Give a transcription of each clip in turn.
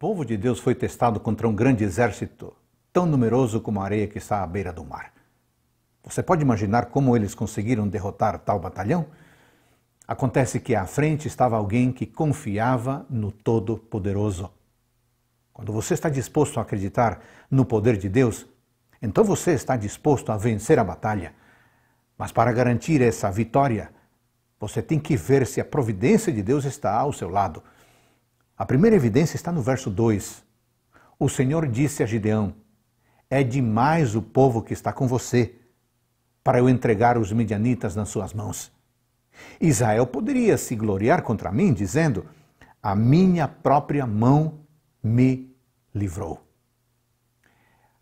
povo de Deus foi testado contra um grande exército, tão numeroso como a areia que está à beira do mar. Você pode imaginar como eles conseguiram derrotar tal batalhão? Acontece que à frente estava alguém que confiava no Todo-Poderoso. Quando você está disposto a acreditar no poder de Deus, então você está disposto a vencer a batalha. Mas para garantir essa vitória, você tem que ver se a providência de Deus está ao seu lado. A primeira evidência está no verso 2. O Senhor disse a Gideão: É demais o povo que está com você para eu entregar os midianitas nas suas mãos. Israel poderia se gloriar contra mim, dizendo: A minha própria mão me livrou.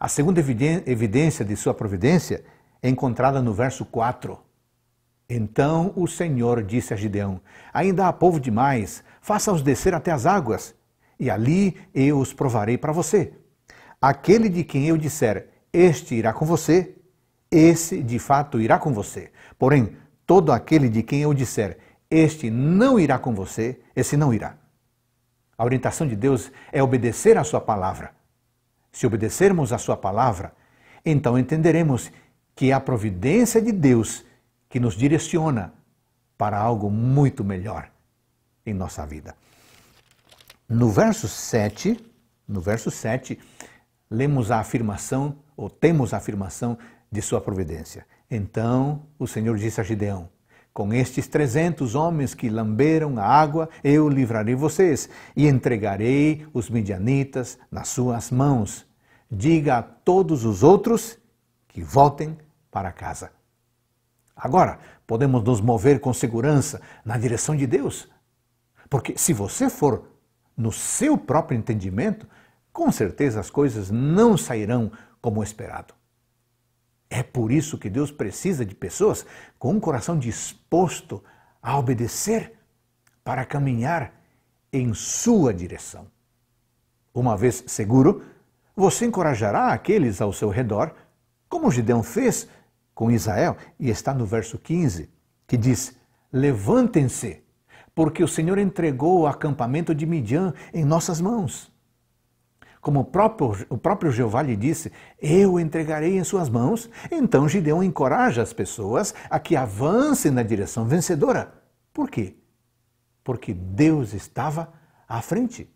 A segunda evidência de sua providência é encontrada no verso 4. Então o Senhor disse a Gideão: Ainda há povo demais Faça-os descer até as águas, e ali eu os provarei para você. Aquele de quem eu disser, este irá com você, esse de fato irá com você. Porém, todo aquele de quem eu disser, este não irá com você, esse não irá. A orientação de Deus é obedecer à sua palavra. Se obedecermos à sua palavra, então entenderemos que é a providência de Deus que nos direciona para algo muito melhor em nossa vida. No verso 7, no verso 7, lemos a afirmação, ou temos a afirmação de sua providência. Então o Senhor disse a Gideão: Com estes trezentos homens que lamberam a água, eu livrarei vocês e entregarei os midianitas nas suas mãos. Diga a todos os outros que voltem para casa. Agora, podemos nos mover com segurança na direção de Deus, porque se você for no seu próprio entendimento, com certeza as coisas não sairão como esperado. É por isso que Deus precisa de pessoas com um coração disposto a obedecer para caminhar em sua direção. Uma vez seguro, você encorajará aqueles ao seu redor, como Gideão fez com Israel, e está no verso 15, que diz: Levantem-se porque o Senhor entregou o acampamento de Midian em nossas mãos. Como o próprio, o próprio Jeová lhe disse, eu entregarei em suas mãos. Então Gideão encoraja as pessoas a que avancem na direção vencedora. Por quê? Porque Deus estava à frente.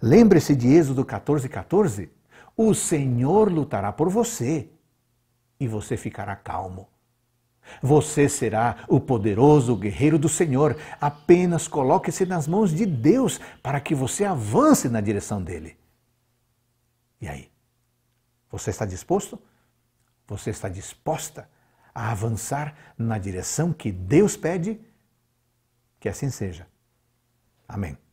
Lembre-se de Êxodo 14, 14. O Senhor lutará por você e você ficará calmo. Você será o poderoso guerreiro do Senhor. Apenas coloque-se nas mãos de Deus para que você avance na direção dele. E aí? Você está disposto? Você está disposta a avançar na direção que Deus pede? Que assim seja. Amém.